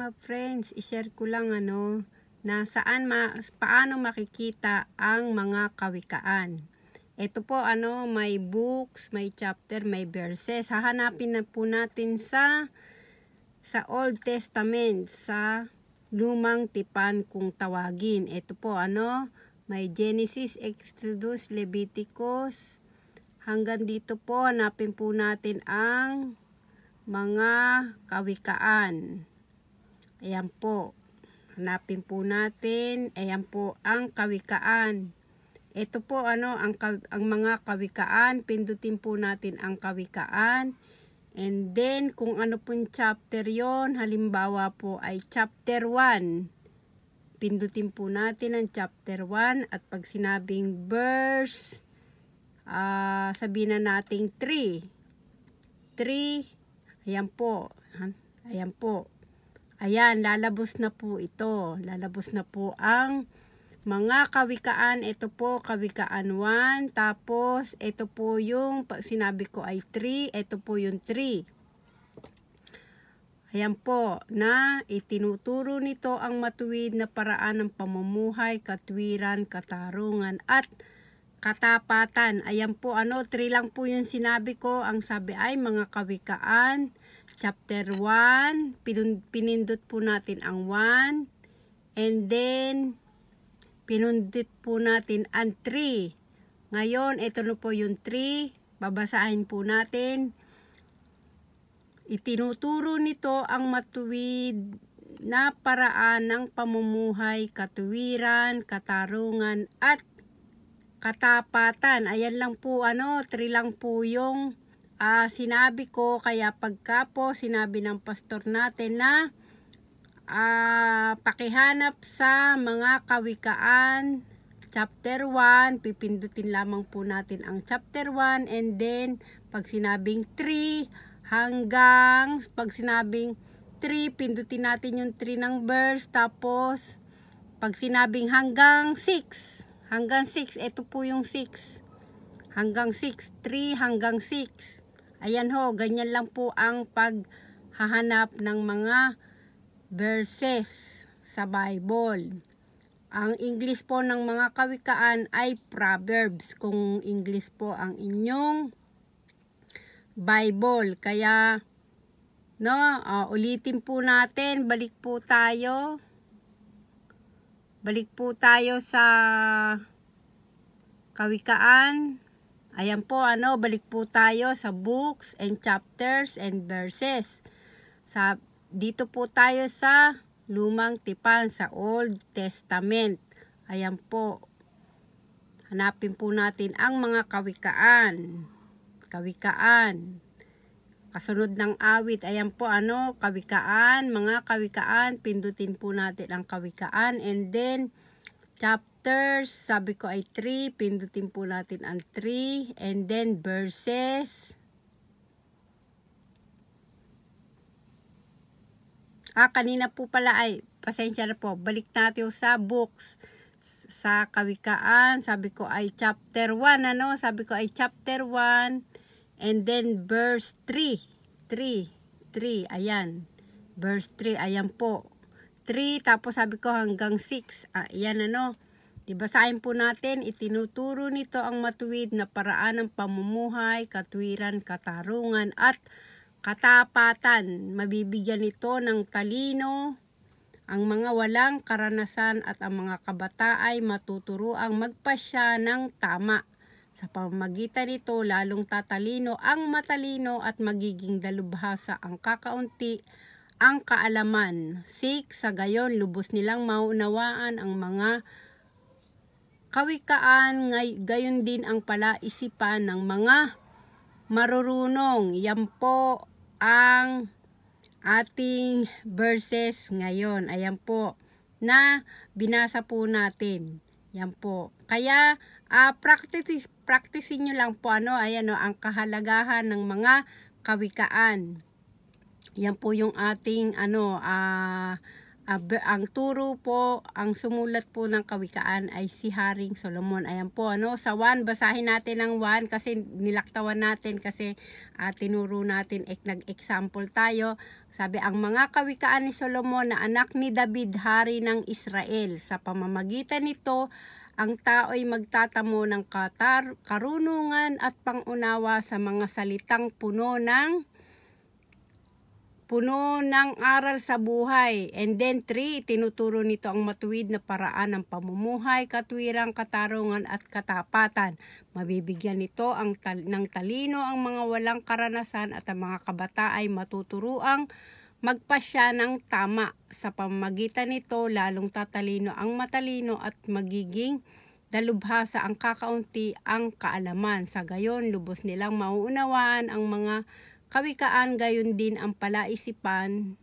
mga friends, i-share ko lang ano, na saan ma paano makikita ang mga kawikaan. Ito po ano, may books, may chapter, may verses. Hahanapin na po natin sa sa Old Testament, sa Lumang Tipan kung tawagin. Ito po ano, may Genesis, Exodus, Leviticus. Hanggang dito po, hanapin po natin ang mga kawikaan. Ayan po. Hanapin po natin. Ayan po ang kawikaan. Ito po ano ang, ang mga kawikaan. Pindutin po natin ang kawikaan. And then kung ano pong chapter yon halimbawa po ay chapter 1 pindutin po natin ang chapter 1 at pag sinabing verse uh, sabihin na nating 3 3 ayan po ayan po Ayan, lalabos na po ito. Lalabos na po ang mga kawikaan. Ito po, kawikaan 1. Tapos, ito po yung, sinabi ko ay 3. Ito po yung 3. Ayan po, na itinuturo nito ang matuwid na paraan ng pamumuhay, katwiran, katarungan, at katapatan. Ayan po, ano, 3 lang po yung sinabi ko. Ang sabi ay mga kawikaan chapter 1. Pinindot po natin ang 1. And then, pinindot po natin ang 3. Ngayon, ito na po yung 3. Babasahin po natin. Itinuturo nito ang matuwid na paraan ng pamumuhay, katuwiran, katarungan at katapatan. Ayan lang po ano, 3 lang po yung uh, sinabi ko kaya pagkapo sinabi ng pastor natin na uh, pakihanap sa mga kawikaan chapter 1 pipindutin lamang po natin ang chapter 1 and then pag sinabing 3 hanggang pag sinabing 3 pindutin natin yung 3 ng verse tapos pag sinabing hanggang 6 hanggang 6 ito po yung 6 hanggang 6 3 hanggang 6 Ayan ho, ganyan lang po ang paghahanap ng mga verses sa Bible. Ang English po ng mga kawikaan ay proverbs kung English po ang inyong Bible. Kaya no, uh, ulitin po natin, balik po tayo. Balik po tayo sa kawikaan Ayan po, ano, balik po tayo sa books and chapters and verses. Sa, dito po tayo sa lumang tipan, sa Old Testament. Ayan po. Hanapin po natin ang mga kawikaan. Kawikaan. Kasunod ng awit. Ayan po, ano, kawikaan, mga kawikaan. Pindutin po natin ang kawikaan. And then, chapter chapters. Sabi ko ay 3. Pindutin po natin ang 3. And then verses. Ah, kanina po pala ay, pasensya na po. Balik natin sa books. Sa kawikaan, sabi ko ay chapter 1, ano? Sabi ko ay chapter 1. And then verse 3. 3. 3. Ayan. Verse 3. Ayan po. 3. Tapos sabi ko hanggang 6. ah, Ayan ano. Basahin po natin, itinuturo nito ang matuwid na paraan ng pamumuhay, katwiran, katarungan at katapatan. Mabibigyan ito ng talino, ang mga walang karanasan at ang mga kabata ay ang magpasya ng tama. Sa pamagitan nito, lalong tatalino ang matalino at magiging dalubhasa ang kakaunti ang kaalaman. 6. Sa gayon, lubos nilang maunawaan ang mga kawikaan ngay, gayon din ang palaisipan ng mga marurunong. Yan po ang ating verses ngayon. Ayan po na binasa po natin. Yan po. Kaya uh, practice practice niyo lang po ano ayan oh, ang kahalagahan ng mga kawikaan. Yan po yung ating ano uh, Ah, ang turo po, ang sumulat po ng kawikaan ay si Haring Solomon. Ayan po, ano, sa 1, basahin natin ang 1 kasi nilaktawan natin kasi uh, tinuro natin, ek, nag-example tayo. Sabi, ang mga kawikaan ni Solomon na anak ni David, hari ng Israel. Sa pamamagitan nito, ang tao'y magtatamo ng katar, karunungan at pangunawa sa mga salitang puno ng puno ng aral sa buhay. And then 3, tinuturo nito ang matuwid na paraan ng pamumuhay, katwirang, katarungan at katapatan. Mabibigyan nito ang tal ng talino ang mga walang karanasan at ang mga kabata ay matuturuang magpasya ng tama. Sa pamagitan nito, lalong tatalino ang matalino at magiging dalubhasa ang kakaunti ang kaalaman. Sa gayon, lubos nilang mauunawaan ang mga kawikaan gayon din ang palaisipan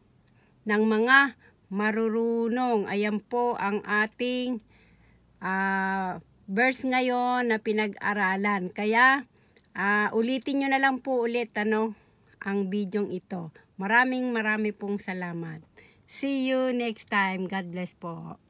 ng mga marurunong. Ayan po ang ating uh, verse ngayon na pinag-aralan. Kaya uh, ulitin nyo na lang po ulit ano, ang bidyong ito. Maraming marami pong salamat. See you next time. God bless po.